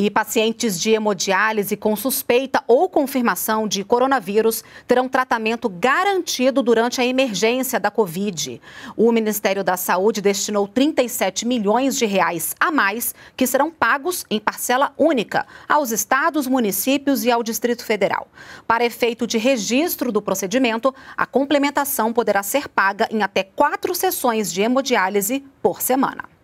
E pacientes de hemodiálise com suspeita ou confirmação de coronavírus terão tratamento garantido durante a emergência da Covid. O Ministério da Saúde destinou 37 milhões de reais a mais, que serão pagos em parcela única aos estados, municípios e ao Distrito Federal. Para efeito de registro do procedimento, a complementação poderá ser paga em até quatro sessões de hemodiálise por semana.